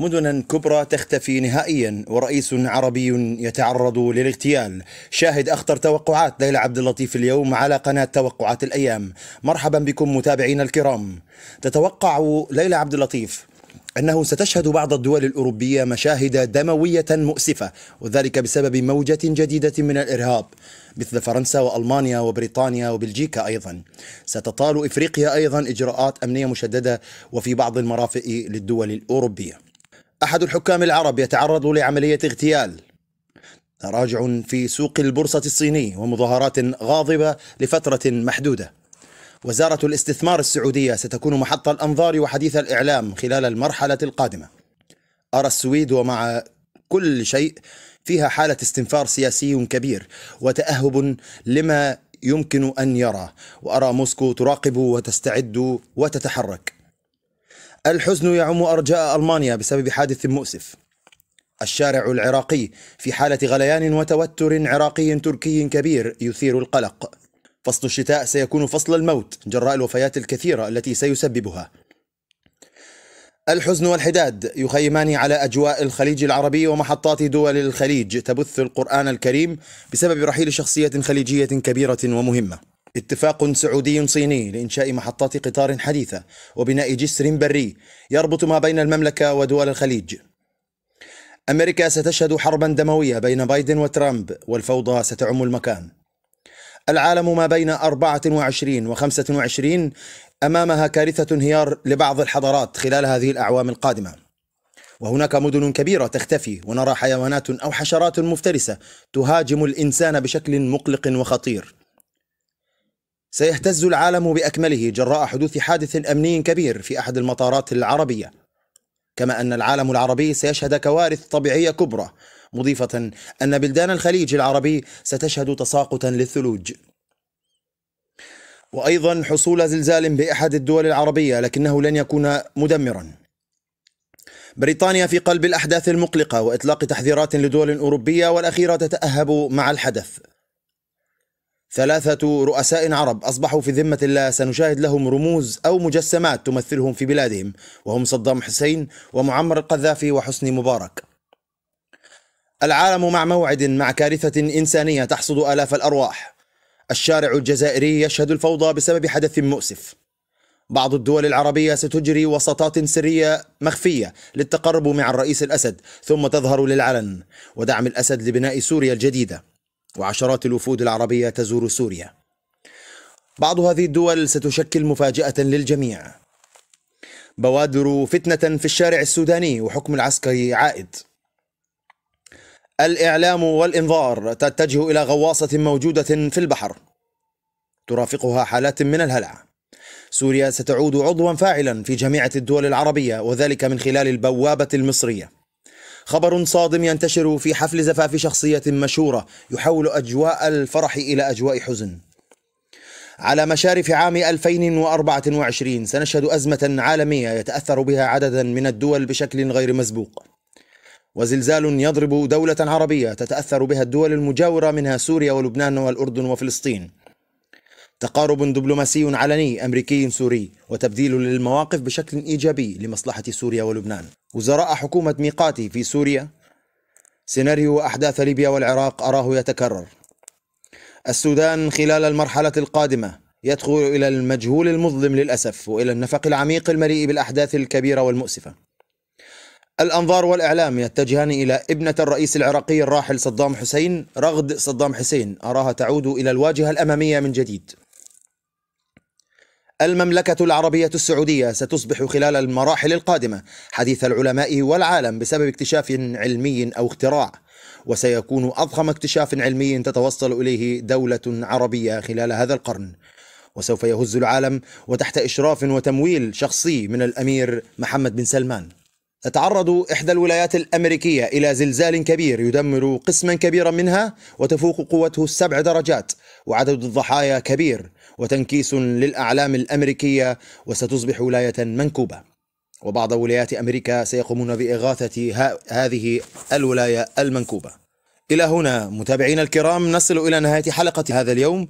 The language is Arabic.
مدنا كبرى تختفي نهائيا ورئيس عربي يتعرض للاغتيال شاهد أخطر توقعات ليلى عبد اللطيف اليوم على قناة توقعات الأيام مرحبا بكم متابعينا الكرام تتوقع ليلى عبد اللطيف أنه ستشهد بعض الدول الأوروبية مشاهد دموية مؤسفة وذلك بسبب موجة جديدة من الإرهاب مثل فرنسا وألمانيا وبريطانيا وبلجيكا أيضا ستطال إفريقيا أيضا إجراءات أمنية مشددة وفي بعض المرافق للدول الأوروبية أحد الحكام العرب يتعرض لعملية اغتيال تراجع في سوق البورصة الصيني ومظاهرات غاضبة لفترة محدودة وزارة الاستثمار السعودية ستكون محط الأنظار وحديث الإعلام خلال المرحلة القادمة أرى السويد ومع كل شيء فيها حالة استنفار سياسي كبير وتأهب لما يمكن أن يرى وأرى موسكو تراقب وتستعد وتتحرك الحزن يعم أرجاء ألمانيا بسبب حادث مؤسف الشارع العراقي في حالة غليان وتوتر عراقي تركي كبير يثير القلق فصل الشتاء سيكون فصل الموت جراء الوفيات الكثيرة التي سيسببها الحزن والحداد يخيمان على أجواء الخليج العربي ومحطات دول الخليج تبث القرآن الكريم بسبب رحيل شخصية خليجية كبيرة ومهمة اتفاق سعودي صيني لإنشاء محطات قطار حديثة وبناء جسر بري يربط ما بين المملكة ودول الخليج. أمريكا ستشهد حربا دموية بين بايدن وترامب والفوضى ستعم المكان. العالم ما بين 24 و 25 أمامها كارثة انهيار لبعض الحضارات خلال هذه الأعوام القادمة. وهناك مدن كبيرة تختفي ونرى حيوانات أو حشرات مفترسة تهاجم الإنسان بشكل مقلق وخطير. سيهتز العالم باكمله جراء حدوث حادث امني كبير في احد المطارات العربيه كما ان العالم العربي سيشهد كوارث طبيعيه كبرى مضيفه ان بلدان الخليج العربي ستشهد تساقطا للثلوج وايضا حصول زلزال باحد الدول العربيه لكنه لن يكون مدمرا بريطانيا في قلب الاحداث المقلقه واطلاق تحذيرات لدول اوروبيه والاخيره تتاهب مع الحدث ثلاثة رؤساء عرب أصبحوا في ذمة الله سنشاهد لهم رموز أو مجسمات تمثلهم في بلادهم وهم صدام حسين ومعمر القذافي وحسني مبارك العالم مع موعد مع كارثة إنسانية تحصد آلاف الأرواح الشارع الجزائري يشهد الفوضى بسبب حدث مؤسف بعض الدول العربية ستجري وساطات سرية مخفية للتقرب مع الرئيس الأسد ثم تظهر للعلن ودعم الأسد لبناء سوريا الجديدة وعشرات الوفود العربية تزور سوريا بعض هذه الدول ستشكل مفاجأة للجميع بوادر فتنة في الشارع السوداني وحكم العسكري عائد الإعلام والإنظار تتجه إلى غواصة موجودة في البحر ترافقها حالات من الهلع سوريا ستعود عضوا فاعلا في جامعة الدول العربية وذلك من خلال البوابة المصرية خبر صادم ينتشر في حفل زفاف شخصية مشهورة يحول أجواء الفرح إلى أجواء حزن على مشارف عام 2024 سنشهد أزمة عالمية يتأثر بها عددا من الدول بشكل غير مسبوق وزلزال يضرب دولة عربية تتأثر بها الدول المجاورة منها سوريا ولبنان والأردن وفلسطين تقارب دبلوماسي علني أمريكي سوري وتبديل للمواقف بشكل إيجابي لمصلحة سوريا ولبنان وزراء حكومة ميقاتي في سوريا سيناريو أحداث ليبيا والعراق أراه يتكرر السودان خلال المرحلة القادمة يدخل إلى المجهول المظلم للأسف وإلى النفق العميق المليء بالأحداث الكبيرة والمؤسفة الأنظار والإعلام يتجهان إلى ابنة الرئيس العراقي الراحل صدام حسين رغد صدام حسين أراها تعود إلى الواجهة الأمامية من جديد المملكة العربية السعودية ستصبح خلال المراحل القادمة حديث العلماء والعالم بسبب اكتشاف علمي أو اختراع وسيكون أضخم اكتشاف علمي تتوصل إليه دولة عربية خلال هذا القرن وسوف يهز العالم وتحت إشراف وتمويل شخصي من الأمير محمد بن سلمان تتعرض إحدى الولايات الأمريكية إلى زلزال كبير يدمر قسما كبيرا منها وتفوق قوته السبع درجات وعدد الضحايا كبير وتنكيس للأعلام الأمريكية وستصبح ولاية منكوبة وبعض ولايات أمريكا سيقومون بإغاثة هذه الولاية المنكوبة إلى هنا متابعينا الكرام نصل إلى نهاية حلقة هذا اليوم